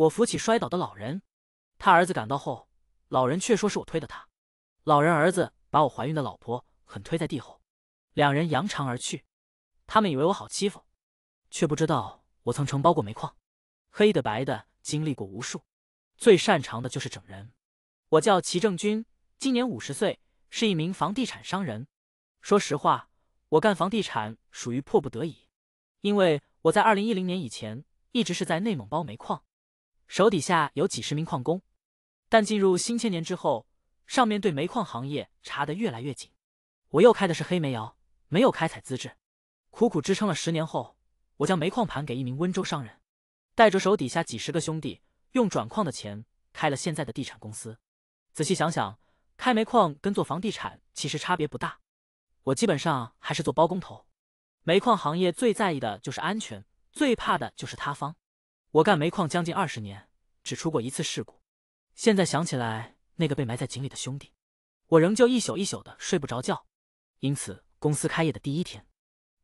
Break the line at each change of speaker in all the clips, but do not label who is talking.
我扶起摔倒的老人，他儿子赶到后，老人却说是我推的他。老人儿子把我怀孕的老婆狠推在地后，两人扬长而去。他们以为我好欺负，却不知道我曾承包过煤矿，黑的白的经历过无数，最擅长的就是整人。我叫齐正军，今年五十岁，是一名房地产商人。说实话，我干房地产属于迫不得已，因为我在二零一零年以前一直是在内蒙包煤矿。手底下有几十名矿工，但进入新千年之后，上面对煤矿行业查得越来越紧。我又开的是黑煤窑，没有开采资质，苦苦支撑了十年后，我将煤矿盘给一名温州商人，带着手底下几十个兄弟，用转矿的钱开了现在的地产公司。仔细想想，开煤矿跟做房地产其实差别不大，我基本上还是做包工头。煤矿行业最在意的就是安全，最怕的就是塌方。我干煤矿将近二十年，只出过一次事故。现在想起来，那个被埋在井里的兄弟，我仍旧一宿一宿的睡不着觉。因此，公司开业的第一天，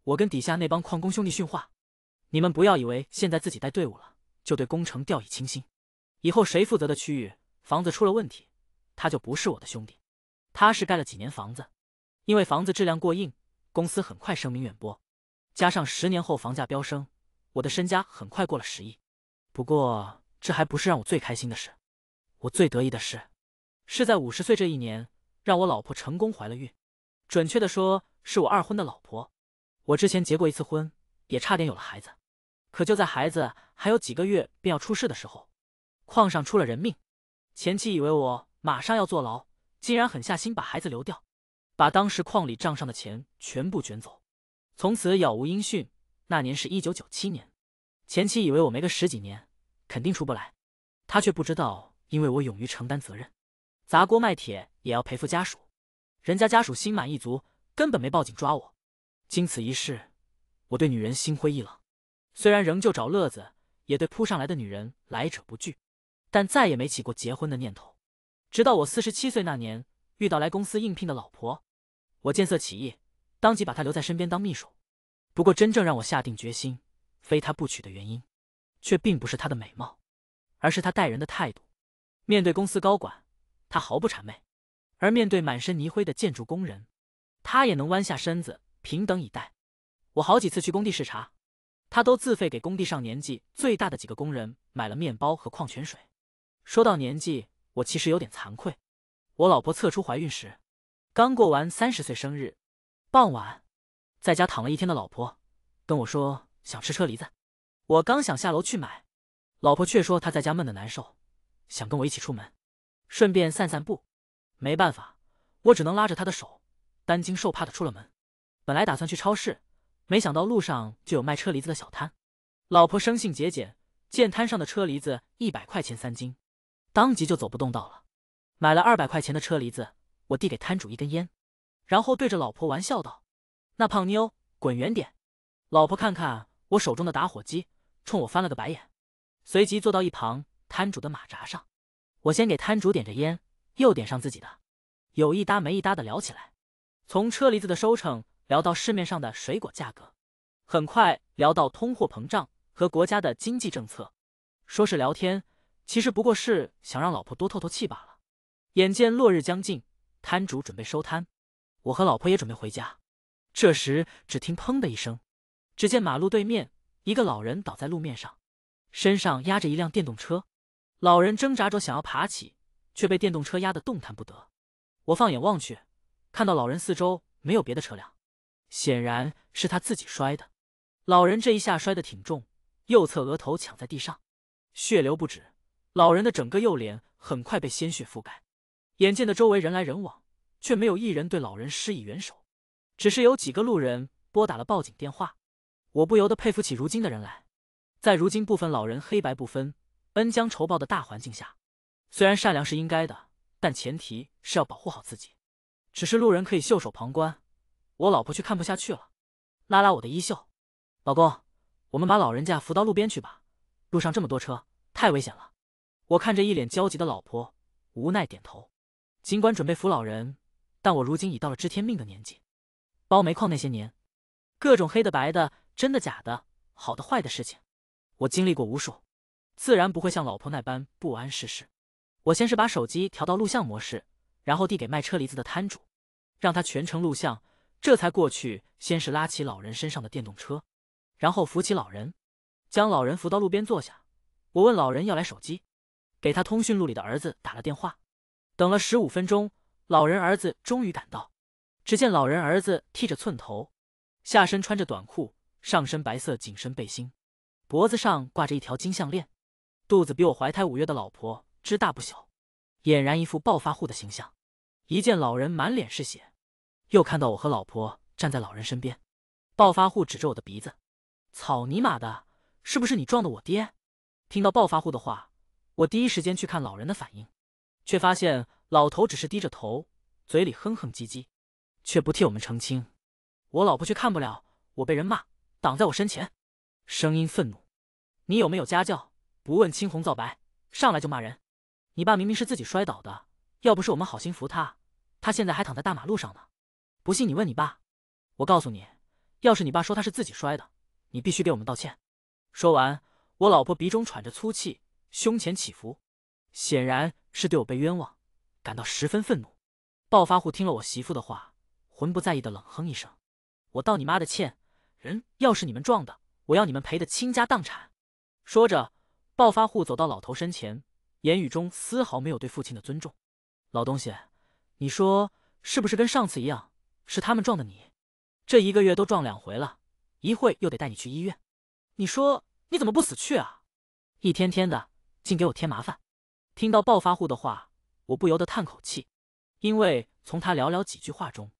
我跟底下那帮矿工兄弟训话：“你们不要以为现在自己带队伍了，就对工程掉以轻心。以后谁负责的区域房子出了问题，他就不是我的兄弟。他是盖了几年房子，因为房子质量过硬，公司很快声名远播。加上十年后房价飙升，我的身家很快过了十亿。”不过这还不是让我最开心的事，我最得意的事，是在五十岁这一年，让我老婆成功怀了孕。准确的说，是我二婚的老婆。我之前结过一次婚，也差点有了孩子，可就在孩子还有几个月便要出世的时候，矿上出了人命，前妻以为我马上要坐牢，竟然狠下心把孩子流掉，把当时矿里账上的钱全部卷走，从此杳无音讯。那年是一九九七年，前妻以为我没个十几年。肯定出不来，他却不知道，因为我勇于承担责任，砸锅卖铁也要赔付家属，人家家属心满意足，根本没报警抓我。经此一事，我对女人心灰意冷，虽然仍旧找乐子，也对扑上来的女人来者不拒，但再也没起过结婚的念头。直到我四十七岁那年，遇到来公司应聘的老婆，我见色起意，当即把她留在身边当秘书。不过，真正让我下定决心非她不娶的原因。却并不是她的美貌，而是她待人的态度。面对公司高管，她毫不谄媚；而面对满身泥灰的建筑工人，她也能弯下身子，平等以待。我好几次去工地视察，她都自费给工地上年纪最大的几个工人买了面包和矿泉水。说到年纪，我其实有点惭愧。我老婆测出怀孕时，刚过完三十岁生日。傍晚，在家躺了一天的老婆跟我说，想吃车厘子。我刚想下楼去买，老婆却说她在家闷得难受，想跟我一起出门，顺便散散步。没办法，我只能拉着她的手，担惊受怕的出了门。本来打算去超市，没想到路上就有卖车厘子的小摊。老婆生性节俭，见摊上的车厘子一百块钱三斤，当即就走不动道了。买了二百块钱的车厘子，我递给摊主一根烟，然后对着老婆玩笑道：“那胖妞，滚远点！”老婆看看我手中的打火机。冲我翻了个白眼，随即坐到一旁摊主的马扎上。我先给摊主点着烟，又点上自己的，有一搭没一搭的聊起来，从车厘子的收成聊到市面上的水果价格，很快聊到通货膨胀和国家的经济政策。说是聊天，其实不过是想让老婆多透透气罢了。眼见落日将近，摊主准备收摊，我和老婆也准备回家。这时，只听“砰”的一声，只见马路对面。一个老人倒在路面上，身上压着一辆电动车，老人挣扎着想要爬起，却被电动车压得动弹不得。我放眼望去，看到老人四周没有别的车辆，显然是他自己摔的。老人这一下摔得挺重，右侧额头抢在地上，血流不止。老人的整个右脸很快被鲜血覆盖。眼见的周围人来人往，却没有一人对老人施以援手，只是有几个路人拨打了报警电话。我不由得佩服起如今的人来，在如今部分老人黑白不分、恩将仇报的大环境下，虽然善良是应该的，但前提是要保护好自己。只是路人可以袖手旁观，我老婆却看不下去了，拉拉我的衣袖：“老公，我们把老人家扶到路边去吧，路上这么多车，太危险了。”我看着一脸焦急的老婆，无奈点头。尽管准备扶老人，但我如今已到了知天命的年纪，包煤矿那些年，各种黑的白的。真的假的？好的坏的事情，我经历过无数，自然不会像老婆那般不谙世事。我先是把手机调到录像模式，然后递给卖车厘子的摊主，让他全程录像。这才过去，先是拉起老人身上的电动车，然后扶起老人，将老人扶到路边坐下。我问老人要来手机，给他通讯录里的儿子打了电话。等了十五分钟，老人儿子终于赶到。只见老人儿子剃着寸头，下身穿着短裤。上身白色紧身背心，脖子上挂着一条金项链，肚子比我怀胎五月的老婆之大不小，俨然一副暴发户的形象。一见老人满脸是血，又看到我和老婆站在老人身边，暴发户指着我的鼻子：“草泥马的，是不是你撞的我爹？”听到暴发户的话，我第一时间去看老人的反应，却发现老头只是低着头，嘴里哼哼唧唧，却不替我们澄清。我老婆却看不了我被人骂。挡在我身前，声音愤怒。你有没有家教？不问青红皂白，上来就骂人。你爸明明是自己摔倒的，要不是我们好心扶他，他现在还躺在大马路上呢。不信你问你爸。我告诉你，要是你爸说他是自己摔的，你必须给我们道歉。说完，我老婆鼻中喘着粗气，胸前起伏，显然是对我被冤枉感到十分愤怒。暴发户听了我媳妇的话，浑不在意的冷哼一声：“我道你妈的歉。”人要是你们撞的，我要你们赔的倾家荡产。说着，暴发户走到老头身前，言语中丝毫没有对父亲的尊重。老东西，你说是不是跟上次一样，是他们撞的你？这一个月都撞两回了，一会又得带你去医院。你说你怎么不死去啊？一天天的，竟给我添麻烦。听到暴发户的话，我不由得叹口气，因为从他寥寥几句话中，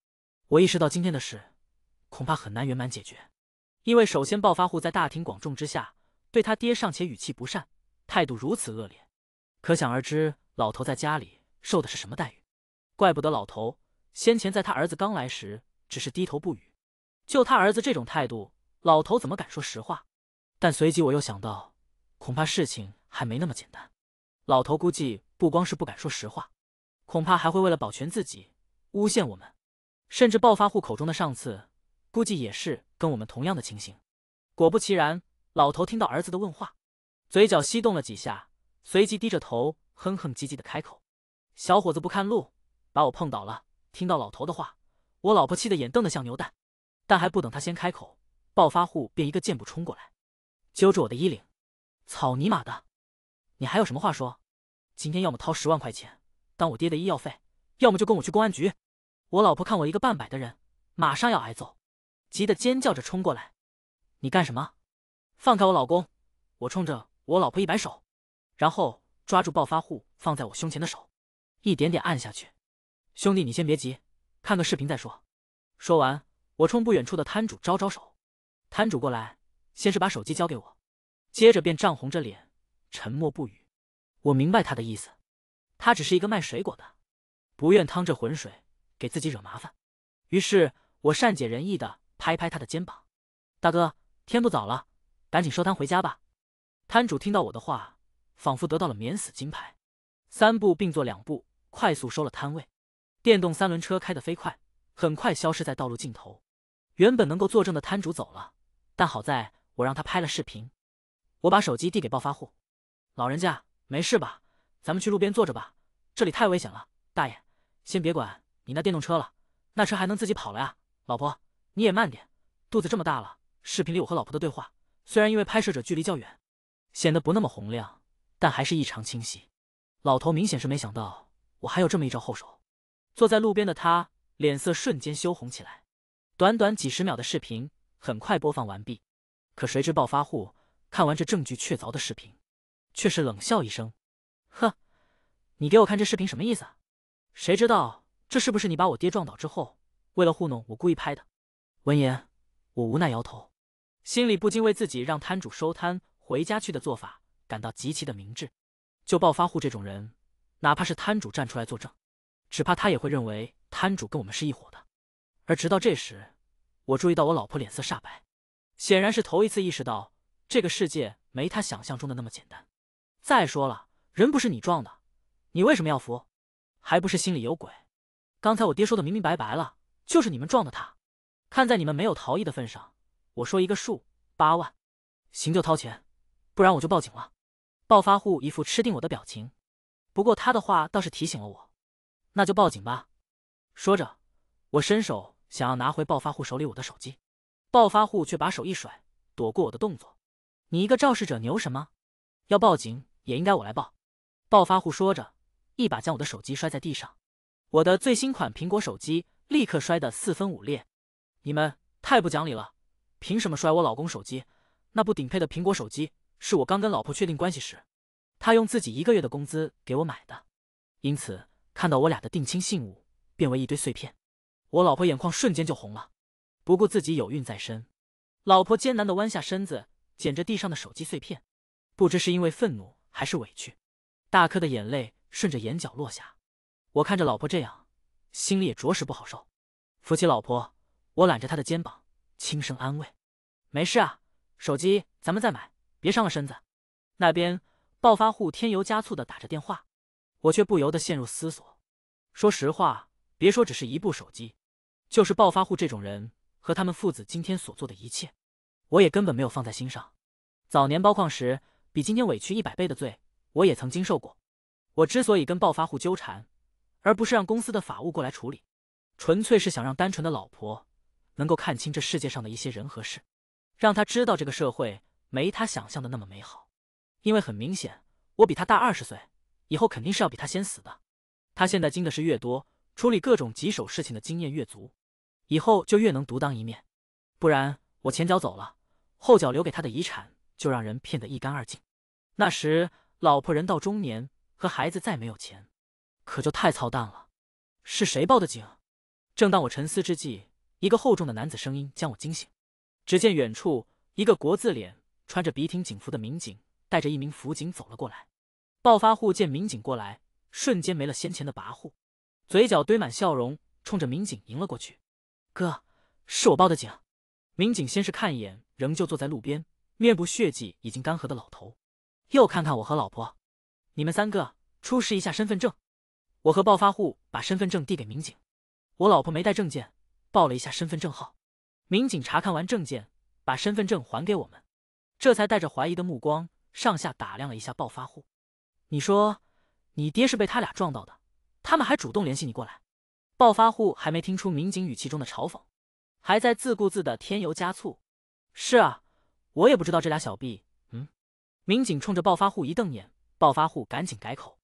我意识到今天的事恐怕很难圆满解决。因为首先，暴发户在大庭广众之下对他爹尚且语气不善，态度如此恶劣，可想而知，老头在家里受的是什么待遇。怪不得老头先前在他儿子刚来时只是低头不语。就他儿子这种态度，老头怎么敢说实话？但随即我又想到，恐怕事情还没那么简单。老头估计不光是不敢说实话，恐怕还会为了保全自己，诬陷我们，甚至暴发户口中的上司。估计也是跟我们同样的情形，果不其然，老头听到儿子的问话，嘴角翕动了几下，随即低着头哼哼唧唧的开口：“小伙子不看路，把我碰倒了。”听到老头的话，我老婆气得眼瞪得像牛蛋，但还不等他先开口，暴发户便一个箭步冲过来，揪住我的衣领：“草泥马的，你还有什么话说？今天要么掏十万块钱当我爹的医药费，要么就跟我去公安局。”我老婆看我一个半百的人，马上要挨揍。急得尖叫着冲过来，你干什么？放开我老公！我冲着我老婆一摆手，然后抓住暴发户放在我胸前的手，一点点按下去。兄弟，你先别急，看个视频再说。说完，我冲不远处的摊主招招手，摊主过来，先是把手机交给我，接着便涨红着脸，沉默不语。我明白他的意思，他只是一个卖水果的，不愿趟这浑水，给自己惹麻烦。于是我善解人意的。拍拍他的肩膀，大哥，天不早了，赶紧收摊回家吧。摊主听到我的话，仿佛得到了免死金牌，三步并作两步，快速收了摊位。电动三轮车开得飞快，很快消失在道路尽头。原本能够作证的摊主走了，但好在我让他拍了视频。我把手机递给暴发户，老人家没事吧？咱们去路边坐着吧，这里太危险了。大爷，先别管你那电动车了，那车还能自己跑了呀？老婆。你也慢点，肚子这么大了。视频里我和老婆的对话，虽然因为拍摄者距离较远，显得不那么洪亮，但还是异常清晰。老头明显是没想到我还有这么一招后手。坐在路边的他，脸色瞬间羞红起来。短短几十秒的视频，很快播放完毕。可谁知暴发户看完这证据确凿的视频，却是冷笑一声：“呵，你给我看这视频什么意思？谁知道这是不是你把我爹撞倒之后，为了糊弄我故意拍的？”闻言，我无奈摇头，心里不禁为自己让摊主收摊回家去的做法感到极其的明智。就暴发户这种人，哪怕是摊主站出来作证，只怕他也会认为摊主跟我们是一伙的。而直到这时，我注意到我老婆脸色煞白，显然是头一次意识到这个世界没他想象中的那么简单。再说了，人不是你撞的，你为什么要扶？还不是心里有鬼？刚才我爹说的明明白白了，就是你们撞的他。看在你们没有逃逸的份上，我说一个数，八万，行就掏钱，不然我就报警了。暴发户一副吃定我的表情，不过他的话倒是提醒了我，那就报警吧。说着，我伸手想要拿回暴发户手里我的手机，暴发户却把手一甩，躲过我的动作。你一个肇事者牛什么？要报警也应该我来报。暴发户说着，一把将我的手机摔在地上，我的最新款苹果手机立刻摔得四分五裂。你们太不讲理了！凭什么摔我老公手机？那部顶配的苹果手机是我刚跟老婆确定关系时，他用自己一个月的工资给我买的。因此，看到我俩的定亲信物变为一堆碎片，我老婆眼眶瞬间就红了。不顾自己有孕在身，老婆艰难地弯下身子捡着地上的手机碎片。不知是因为愤怒还是委屈，大颗的眼泪顺着眼角落下。我看着老婆这样，心里也着实不好受，扶起老婆。我揽着他的肩膀，轻声安慰：“没事啊，手机咱们再买，别伤了身子。”那边暴发户添油加醋的打着电话，我却不由得陷入思索。说实话，别说只是一部手机，就是暴发户这种人和他们父子今天所做的一切，我也根本没有放在心上。早年包矿时，比今天委屈一百倍的罪，我也曾经受过。我之所以跟暴发户纠缠，而不是让公司的法务过来处理，纯粹是想让单纯的老婆。能够看清这世界上的一些人和事，让他知道这个社会没他想象的那么美好。因为很明显，我比他大二十岁，以后肯定是要比他先死的。他现在经的事越多，处理各种棘手事情的经验越足，以后就越能独当一面。不然我前脚走了，后脚留给他的遗产就让人骗得一干二净。那时老婆人到中年，和孩子再没有钱，可就太操蛋了。是谁报的警？正当我沉思之际。一个厚重的男子声音将我惊醒。只见远处一个国字脸、穿着笔挺警服的民警带着一名辅警走了过来。暴发户见民警过来，瞬间没了先前的跋扈，嘴角堆满笑容，冲着民警迎了过去：“哥，是我报的警。”民警先是看一眼仍旧坐在路边、面部血迹已经干涸的老头，又看看我和老婆：“你们三个出示一下身份证。”我和暴发户把身份证递给民警，我老婆没带证件。报了一下身份证号，民警查看完证件，把身份证还给我们，这才带着怀疑的目光上下打量了一下暴发户。你说，你爹是被他俩撞到的，他们还主动联系你过来。暴发户还没听出民警语气中的嘲讽，还在自顾自的添油加醋。是啊，我也不知道这俩小逼。嗯。民警冲着暴发户一瞪眼，暴发户赶紧改口。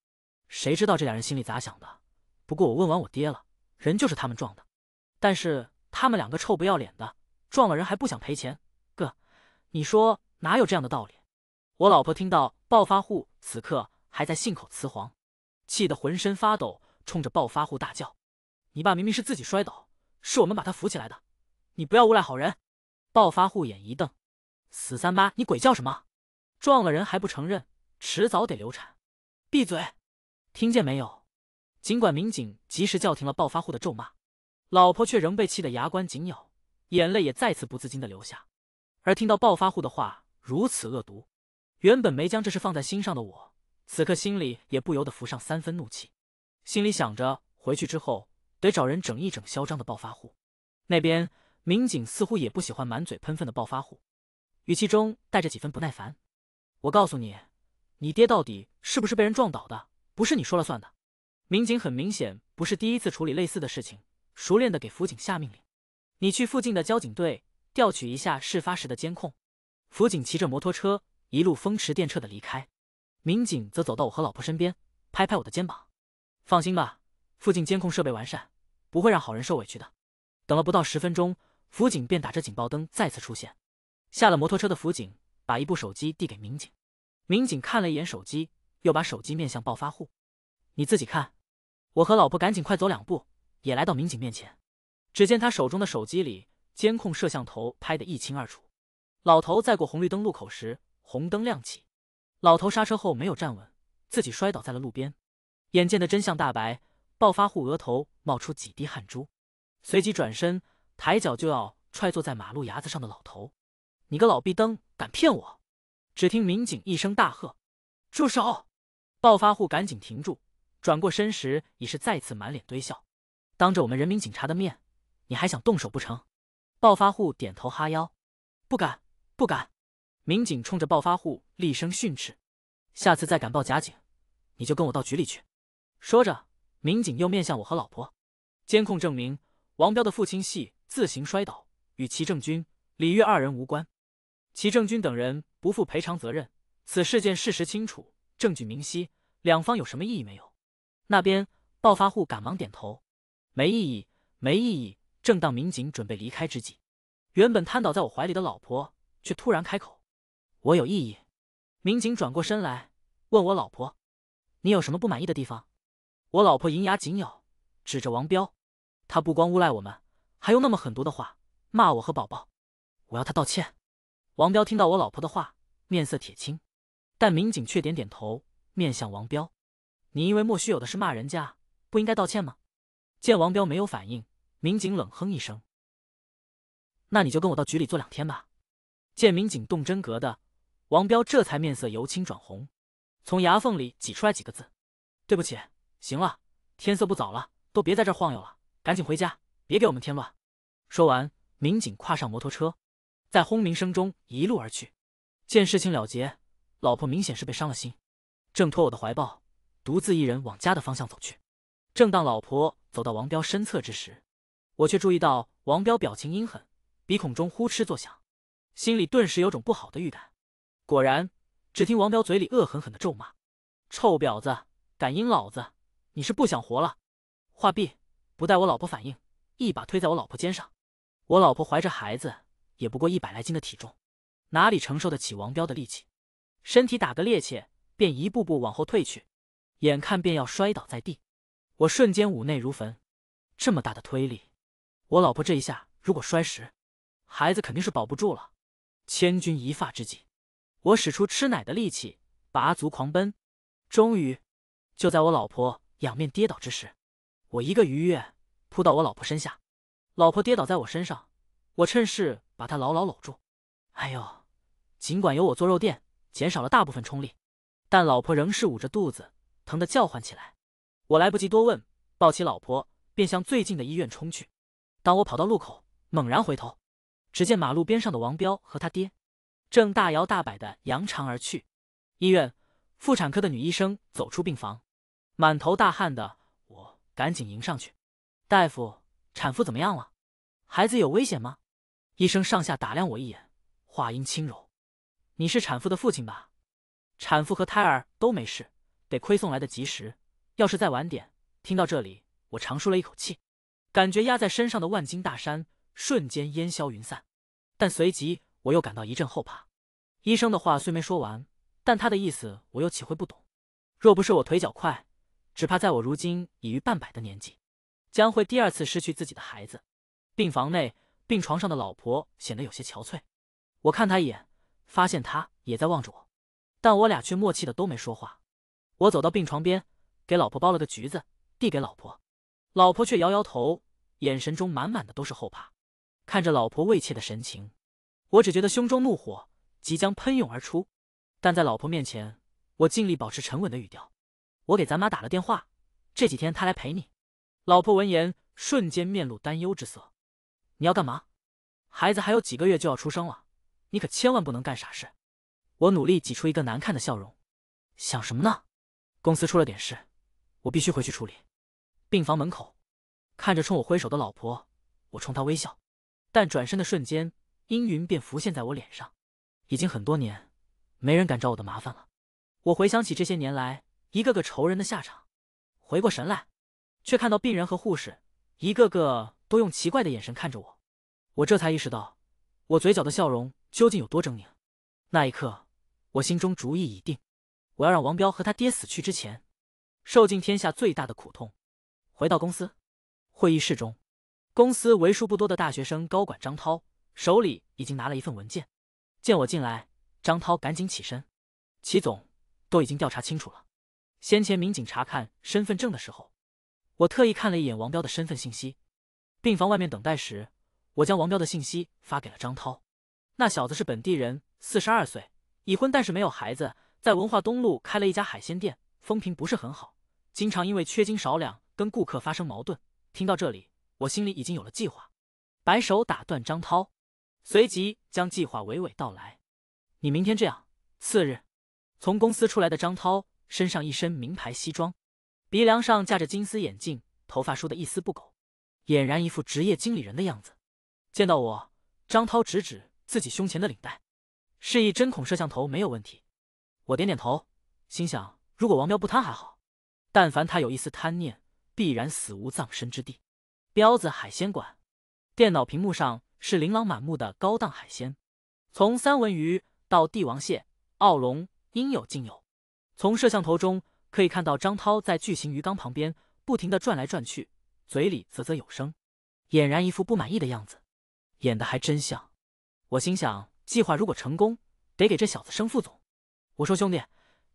谁知道这俩人心里咋想的？不过我问完我爹了，人就是他们撞的。但是他们两个臭不要脸的，撞了人还不想赔钱，哥，你说哪有这样的道理？我老婆听到暴发户此刻还在信口雌黄，气得浑身发抖，冲着暴发户大叫：“你爸明明是自己摔倒，是我们把他扶起来的，你不要诬赖好人！”暴发户眼一瞪：“死三八，你鬼叫什么？撞了人还不承认，迟早得流产！”闭嘴，听见没有？尽管民警及时叫停了暴发户的咒骂。老婆却仍被气得牙关紧咬，眼泪也再次不自禁的流下。而听到暴发户的话如此恶毒，原本没将这事放在心上的我，此刻心里也不由得浮上三分怒气，心里想着回去之后得找人整一整嚣张的暴发户。那边民警似乎也不喜欢满嘴喷粪的暴发户，语气中带着几分不耐烦。我告诉你，你爹到底是不是被人撞倒的，不是你说了算的。民警很明显不是第一次处理类似的事情。熟练的给辅警下命令：“你去附近的交警队调取一下事发时的监控。”辅警骑着摩托车一路风驰电掣的离开，民警则走到我和老婆身边，拍拍我的肩膀：“放心吧，附近监控设备完善，不会让好人受委屈的。”等了不到十分钟，辅警便打着警报灯再次出现。下了摩托车的辅警把一部手机递给民警，民警看了一眼手机，又把手机面向暴发户：“你自己看。”我和老婆赶紧快走两步。也来到民警面前，只见他手中的手机里监控摄像头拍得一清二楚。老头在过红绿灯路口时，红灯亮起，老头刹车后没有站稳，自己摔倒在了路边。眼见的真相大白，暴发户额头冒出几滴汗珠，随即转身抬脚就要踹坐在马路牙子上的老头：“你个老逼灯，敢骗我！”只听民警一声大喝：“住手！”暴发户赶紧停住，转过身时已是再次满脸堆笑。当着我们人民警察的面，你还想动手不成？暴发户点头哈腰，不敢不敢。民警冲着暴发户厉声训斥：“下次再敢报假警，你就跟我到局里去。”说着，民警又面向我和老婆：“监控证明，王彪的父亲系自行摔倒，与齐正军、李月二人无关。齐正军等人不负赔偿责任。此事件事实清楚，证据明晰，两方有什么异议没有？”那边暴发户赶忙点头。没意义，没意义。正当民警准备离开之际，原本瘫倒在我怀里的老婆却突然开口：“我有意义。”民警转过身来问我老婆：“你有什么不满意的地方？”我老婆银牙紧咬，指着王彪：“他不光诬赖我们，还用那么狠毒的话骂我和宝宝，我要他道歉。”王彪听到我老婆的话，面色铁青，但民警却点点头，面向王彪：“你因为莫须有的事骂人家，不应该道歉吗？”见王彪没有反应，民警冷哼一声：“那你就跟我到局里坐两天吧。”见民警动真格的，王彪这才面色由青转红，从牙缝里挤出来几个字：“对不起。”“行了，天色不早了，都别在这晃悠了，赶紧回家，别给我们添乱。”说完，民警跨上摩托车，在轰鸣声中一路而去。见事情了结，老婆明显是被伤了心，挣脱我的怀抱，独自一人往家的方向走去。正当老婆走到王彪身侧之时，我却注意到王彪表情阴狠，鼻孔中呼哧作响，心里顿时有种不好的预感。果然，只听王彪嘴里恶狠狠的咒骂：“臭婊子，敢阴老子，你是不想活了！”话毕，不待我老婆反应，一把推在我老婆肩上。我老婆怀着孩子，也不过一百来斤的体重，哪里承受得起王彪的力气？身体打个趔趄，便一步步往后退去，眼看便要摔倒在地。我瞬间五内如焚，这么大的推力，我老婆这一下如果摔实，孩子肯定是保不住了。千钧一发之际，我使出吃奶的力气，拔足狂奔。终于，就在我老婆仰面跌倒之时，我一个鱼跃扑到我老婆身下。老婆跌倒在我身上，我趁势把她牢牢搂住。哎呦，尽管有我做肉垫，减少了大部分冲力，但老婆仍是捂着肚子疼得叫唤起来。我来不及多问，抱起老婆便向最近的医院冲去。当我跑到路口，猛然回头，只见马路边上的王彪和他爹，正大摇大摆的扬长而去。医院，妇产科的女医生走出病房，满头大汗的我赶紧迎上去：“大夫，产妇怎么样了？孩子有危险吗？”医生上下打量我一眼，话音轻柔：“你是产妇的父亲吧？产妇和胎儿都没事，得亏送来的及时。”要是再晚点，听到这里，我长舒了一口气，感觉压在身上的万斤大山瞬间烟消云散。但随即我又感到一阵后怕。医生的话虽没说完，但他的意思我又岂会不懂？若不是我腿脚快，只怕在我如今已逾半百的年纪，将会第二次失去自己的孩子。病房内，病床上的老婆显得有些憔悴。我看他一眼，发现他也在望着我，但我俩却默契的都没说话。我走到病床边。给老婆剥了个橘子，递给老婆，老婆却摇摇头，眼神中满满的都是后怕。看着老婆畏切的神情，我只觉得胸中怒火即将喷涌而出。但在老婆面前，我尽力保持沉稳的语调。我给咱妈打了电话，这几天她来陪你。老婆闻言，瞬间面露担忧之色。你要干嘛？孩子还有几个月就要出生了，你可千万不能干傻事。我努力挤出一个难看的笑容。想什么呢？公司出了点事。我必须回去处理。病房门口，看着冲我挥手的老婆，我冲她微笑，但转身的瞬间，阴云便浮现在我脸上。已经很多年，没人敢找我的麻烦了。我回想起这些年来一个个仇人的下场，回过神来，却看到病人和护士一个个都用奇怪的眼神看着我。我这才意识到，我嘴角的笑容究竟有多狰狞。那一刻，我心中主意已定，我要让王彪和他爹死去之前。受尽天下最大的苦痛，回到公司会议室中，公司为数不多的大学生高管张涛手里已经拿了一份文件。见我进来，张涛赶紧起身。齐总都已经调查清楚了。先前民警查看身份证的时候，我特意看了一眼王彪的身份信息。病房外面等待时，我将王彪的信息发给了张涛。那小子是本地人，四十二岁，已婚但是没有孩子，在文化东路开了一家海鲜店。风评不是很好，经常因为缺斤少两跟顾客发生矛盾。听到这里，我心里已经有了计划。白手打断张涛，随即将计划娓娓道来。你明天这样，次日从公司出来的张涛身上一身名牌西装，鼻梁上架着金丝眼镜，头发梳得一丝不苟，俨然一副职业经理人的样子。见到我，张涛指指自己胸前的领带，示意针孔摄像头没有问题。我点点头，心想。如果王彪不贪还好，但凡他有一丝贪念，必然死无葬身之地。彪子海鲜馆，电脑屏幕上是琳琅满目的高档海鲜，从三文鱼到帝王蟹、澳龙，应有尽有。从摄像头中可以看到，张涛在巨型鱼缸旁边不停地转来转去，嘴里啧啧有声，俨然一副不满意的样子。演得还真像。我心想，计划如果成功，得给这小子升副总。我说兄弟。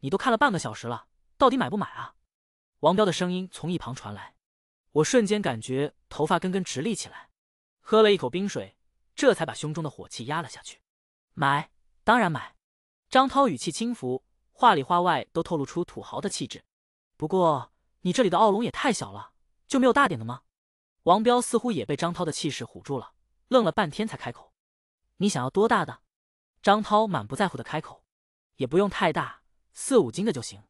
你都看了半个小时了，到底买不买啊？王彪的声音从一旁传来，我瞬间感觉头发根根直立起来，喝了一口冰水，这才把胸中的火气压了下去。买，当然买。张涛语气轻浮，话里话外都透露出土豪的气质。不过你这里的奥龙也太小了，就没有大点的吗？王彪似乎也被张涛的气势唬住了，愣了半天才开口：“你想要多大的？”张涛满不在乎的开口：“也不用太大。”四五斤的就行。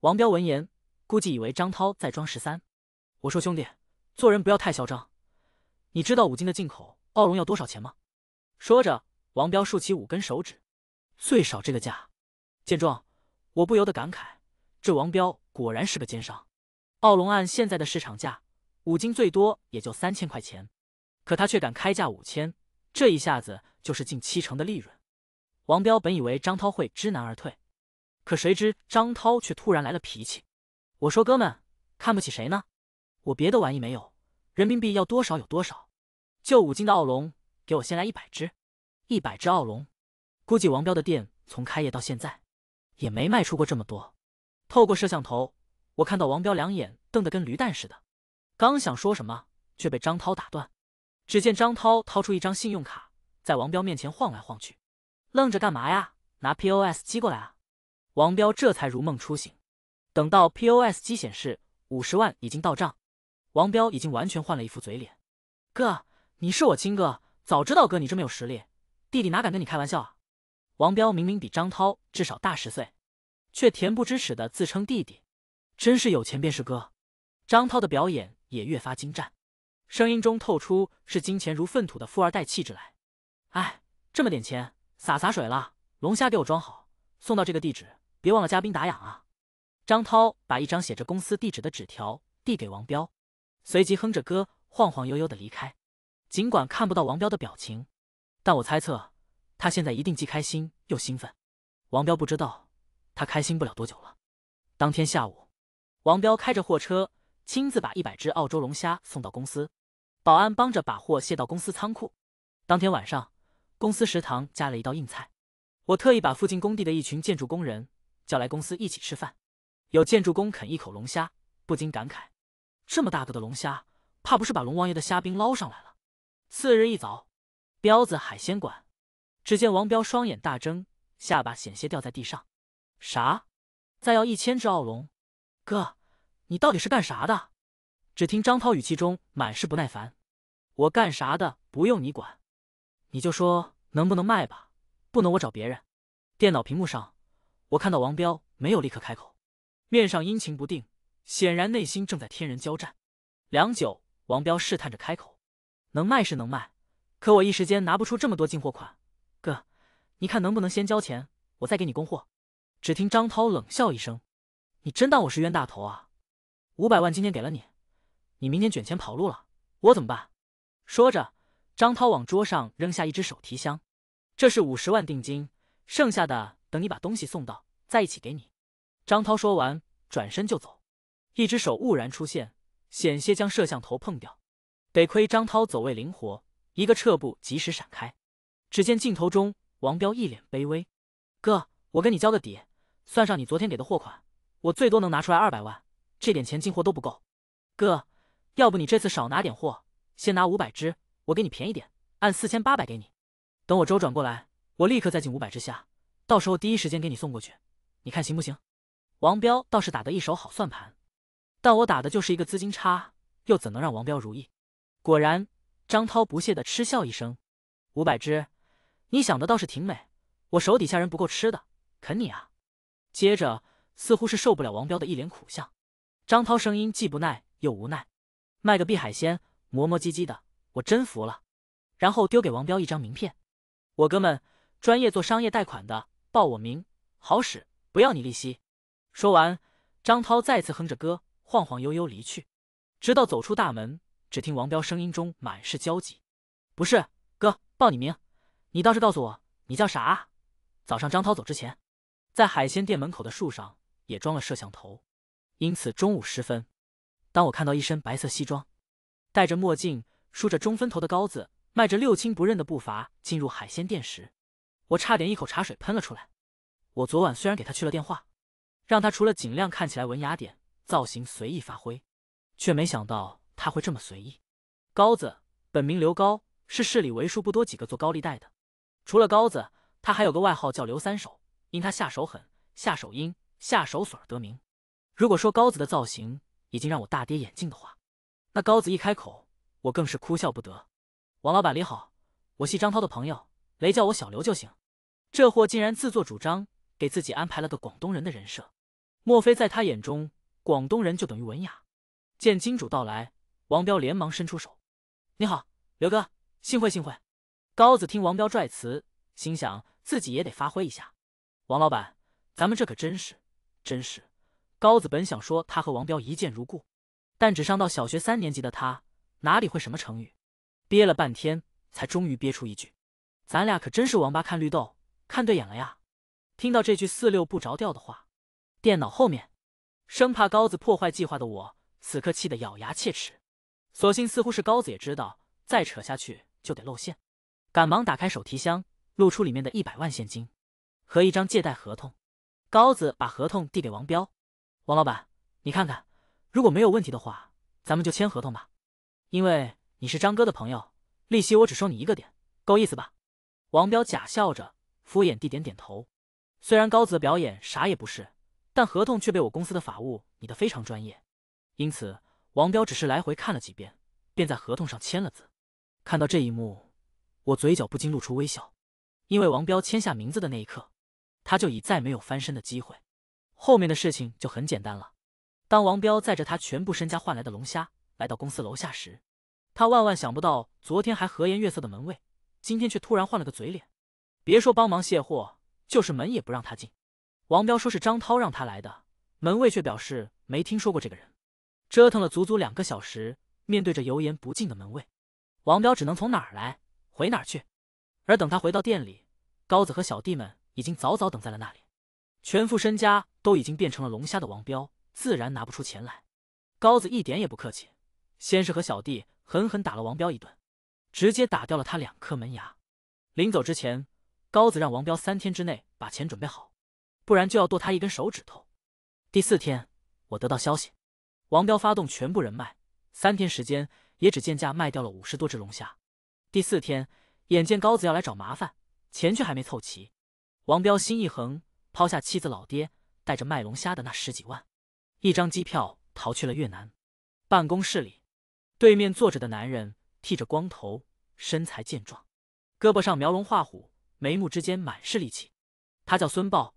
王彪闻言，估计以为张涛在装十三。我说兄弟，做人不要太嚣张。你知道五斤的进口奥龙要多少钱吗？说着，王彪竖起五根手指，最少这个价。见状，我不由得感慨：这王彪果然是个奸商。奥龙按现在的市场价，五斤最多也就三千块钱，可他却敢开价五千，这一下子就是近七成的利润。王彪本以为张涛会知难而退。可谁知张涛却突然来了脾气，我说哥们，看不起谁呢？我别的玩意没有，人民币要多少有多少。就五斤的奥龙，给我先来一百只，一百只奥龙。估计王彪的店从开业到现在，也没卖出过这么多。透过摄像头，我看到王彪两眼瞪得跟驴蛋似的。刚想说什么，却被张涛打断。只见张涛掏出一张信用卡，在王彪面前晃来晃去，愣着干嘛呀？拿 POS 机过来啊！王彪这才如梦初醒，等到 POS 机显示五十万已经到账，王彪已经完全换了一副嘴脸。哥，你是我亲哥，早知道哥你这么有实力，弟弟哪敢跟你开玩笑啊！王彪明明比张涛至少大十岁，却恬不知耻的自称弟弟，真是有钱便是哥。张涛的表演也越发精湛，声音中透出视金钱如粪土的富二代气质来。哎，这么点钱，洒洒水了。龙虾给我装好，送到这个地址。别忘了嘉宾打氧啊！张涛把一张写着公司地址的纸条递给王彪，随即哼着歌，晃晃悠悠的离开。尽管看不到王彪的表情，但我猜测他现在一定既开心又兴奋。王彪不知道，他开心不了多久了。当天下午，王彪开着货车，亲自把一百只澳洲龙虾送到公司，保安帮着把货卸到公司仓库。当天晚上，公司食堂加了一道硬菜。我特意把附近工地的一群建筑工人。叫来公司一起吃饭，有建筑工啃一口龙虾，不禁感慨：这么大个的龙虾，怕不是把龙王爷的虾兵捞上来了。次日一早，彪子海鲜馆，只见王彪双眼大睁，下巴险些掉在地上。啥？再要一千只澳龙？哥，你到底是干啥的？只听张涛语气中满是不耐烦：“我干啥的不用你管，你就说能不能卖吧，不能我找别人。”电脑屏幕上。我看到王彪没有立刻开口，面上阴晴不定，显然内心正在天人交战。良久，王彪试探着开口：“能卖是能卖，可我一时间拿不出这么多进货款。哥，你看能不能先交钱，我再给你供货？”只听张涛冷笑一声：“你真当我是冤大头啊？五百万今天给了你，你明天卷钱跑路了，我怎么办？”说着，张涛往桌上扔下一只手提箱：“这是五十万定金，剩下的……”等你把东西送到，再一起给你。张涛说完，转身就走，一只手兀然出现，险些将摄像头碰掉，得亏张涛走位灵活，一个撤步及时闪开。只见镜头中，王彪一脸卑微：“哥，我跟你交个底，算上你昨天给的货款，我最多能拿出来二百万，这点钱进货都不够。哥，要不你这次少拿点货，先拿五百只，我给你便宜点，按四千八百给你。等我周转过来，我立刻再进五百只下。”到时候第一时间给你送过去，你看行不行？王彪倒是打得一手好算盘，但我打的就是一个资金差，又怎能让王彪如意？果然，张涛不屑地嗤笑一声：“五百只，你想的倒是挺美，我手底下人不够吃的，啃你啊！”接着，似乎是受不了王彪的一脸苦相，张涛声音既不耐又无奈：“卖个碧海鲜，磨磨唧唧的，我真服了。”然后丢给王彪一张名片：“我哥们，专业做商业贷款的。”报我名，好使，不要你利息。说完，张涛再次哼着歌，晃晃悠悠离去。直到走出大门，只听王彪声音中满是焦急：“不是，哥，报你名，你倒是告诉我，你叫啥？”早上张涛走之前，在海鲜店门口的树上也装了摄像头，因此中午时分，当我看到一身白色西装、戴着墨镜、梳着中分头的高子，迈着六亲不认的步伐进入海鲜店时，我差点一口茶水喷了出来。我昨晚虽然给他去了电话，让他除了尽量看起来文雅点，造型随意发挥，却没想到他会这么随意。高子本名刘高，是市里为数不多几个做高利贷的。除了高子，他还有个外号叫刘三手，因他下手狠、下手阴、下手损而得名。如果说高子的造型已经让我大跌眼镜的话，那高子一开口，我更是哭笑不得。王老板你好，我系张涛的朋友，雷叫我小刘就行。这货竟然自作主张给自己安排了个广东人的人设，莫非在他眼中，广东人就等于文雅？见金主到来，王彪连忙伸出手：“你好，刘哥，幸会幸会。”高子听王彪拽词，心想自己也得发挥一下。王老板，咱们这可真是，真是！高子本想说他和王彪一见如故，但只上到小学三年级的他哪里会什么成语？憋了半天，才终于憋出一句：“咱俩可真是王八看绿豆。”看对眼了呀！听到这句四六不着调的话，电脑后面，生怕高子破坏计划的我，此刻气得咬牙切齿。所幸似乎是高子也知道，再扯下去就得露馅，赶忙打开手提箱，露出里面的一百万现金和一张借贷合同。高子把合同递给王彪：“王老板，你看看，如果没有问题的话，咱们就签合同吧。因为你是张哥的朋友，利息我只收你一个点，够意思吧？”王彪假笑着。敷衍地点点头，虽然高子的表演啥也不是，但合同却被我公司的法务拟得非常专业，因此王彪只是来回看了几遍，便在合同上签了字。看到这一幕，我嘴角不禁露出微笑，因为王彪签下名字的那一刻，他就已再没有翻身的机会。后面的事情就很简单了。当王彪载着他全部身家换来的龙虾来到公司楼下时，他万万想不到，昨天还和颜悦色的门卫，今天却突然换了个嘴脸。别说帮忙卸货，就是门也不让他进。王彪说是张涛让他来的，门卫却表示没听说过这个人。折腾了足足两个小时，面对着油盐不进的门卫，王彪只能从哪儿来回哪儿去。而等他回到店里，高子和小弟们已经早早等在了那里。全副身家都已经变成了龙虾的王彪，自然拿不出钱来。高子一点也不客气，先是和小弟狠狠打了王彪一顿，直接打掉了他两颗门牙。临走之前。高子让王彪三天之内把钱准备好，不然就要剁他一根手指头。第四天，我得到消息，王彪发动全部人脉，三天时间也只贱价卖掉了五十多只龙虾。第四天，眼见高子要来找麻烦，钱却还没凑齐，王彪心一横，抛下妻子老爹，带着卖龙虾的那十几万，一张机票逃去了越南。办公室里，对面坐着的男人剃着光头，身材健壮，胳膊上描龙画虎。眉目之间满是戾气，他叫孙豹。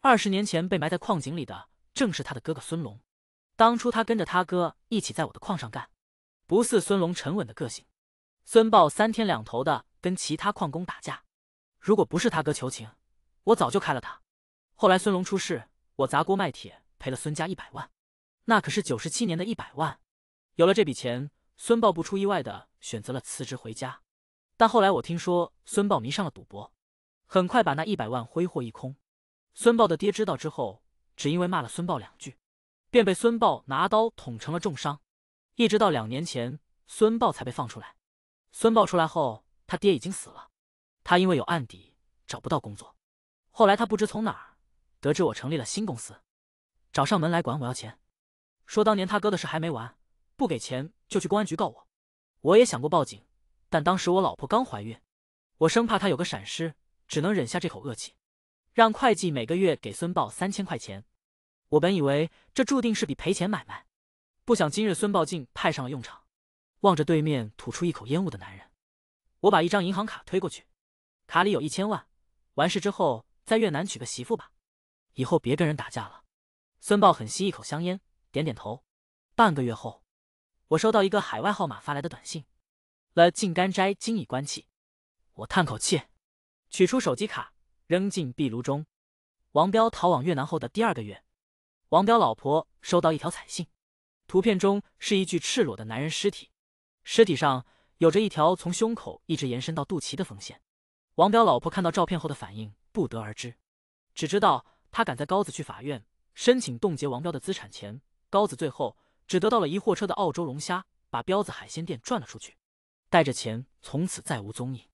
二十年前被埋在矿井里的正是他的哥哥孙龙。当初他跟着他哥一起在我的矿上干，不似孙龙沉稳的个性，孙豹三天两头的跟其他矿工打架。如果不是他哥求情，我早就开了他。后来孙龙出事，我砸锅卖铁赔了孙家一百万，那可是九十七年的一百万。有了这笔钱，孙豹不出意外的选择了辞职回家。但后来我听说孙豹迷上了赌博。很快把那一百万挥霍一空，孙豹的爹知道之后，只因为骂了孙豹两句，便被孙豹拿刀捅成了重伤。一直到两年前，孙豹才被放出来。孙豹出来后，他爹已经死了。他因为有案底，找不到工作。后来他不知从哪儿得知我成立了新公司，找上门来管我要钱，说当年他哥的事还没完，不给钱就去公安局告我。我也想过报警，但当时我老婆刚怀孕，我生怕她有个闪失。只能忍下这口恶气，让会计每个月给孙豹三千块钱。我本以为这注定是笔赔钱买卖，不想今日孙豹竟派上了用场。望着对面吐出一口烟雾的男人，我把一张银行卡推过去，卡里有一千万。完事之后，在越南娶个媳妇吧，以后别跟人打架了。孙豹狠吸一口香烟，点点头。半个月后，我收到一个海外号码发来的短信：了静甘斋今已关气。我叹口气。取出手机卡，扔进壁炉中。王彪逃往越南后的第二个月，王彪老婆收到一条彩信，图片中是一具赤裸的男人尸体，尸体上有着一条从胸口一直延伸到肚脐的缝线。王彪老婆看到照片后的反应不得而知，只知道他赶在高子去法院申请冻结王彪的资产前，高子最后只得到了一货车的澳洲龙虾，把彪子海鲜店转了出去，带着钱从此再无踪影。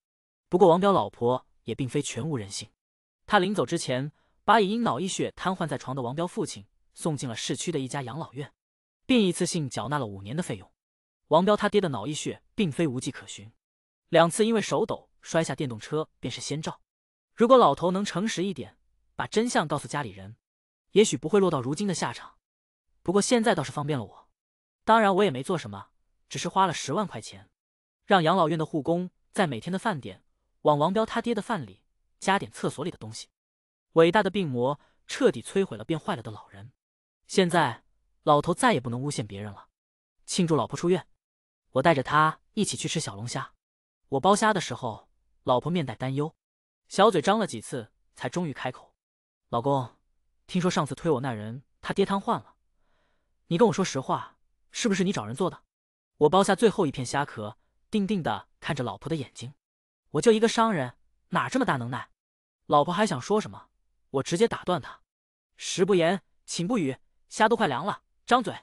不过王彪老婆。也并非全无人性。他临走之前，把已因脑溢血瘫痪在床的王彪父亲送进了市区的一家养老院，并一次性缴纳了五年的费用。王彪他爹的脑溢血并非无迹可寻，两次因为手抖摔下电动车便是先兆。如果老头能诚实一点，把真相告诉家里人，也许不会落到如今的下场。不过现在倒是方便了我，当然我也没做什么，只是花了十万块钱，让养老院的护工在每天的饭点。往王彪他爹的饭里加点厕所里的东西，伟大的病魔彻底摧毁了变坏了的老人。现在老头再也不能诬陷别人了。庆祝老婆出院，我带着他一起去吃小龙虾。我剥虾的时候，老婆面带担忧，小嘴张了几次，才终于开口：“老公，听说上次推我那人他爹瘫痪了，你跟我说实话，是不是你找人做的？”我剥下最后一片虾壳，定定的看着老婆的眼睛。我就一个商人，哪这么大能耐？老婆还想说什么，我直接打断他。食不言，寝不语，虾都快凉了，张嘴。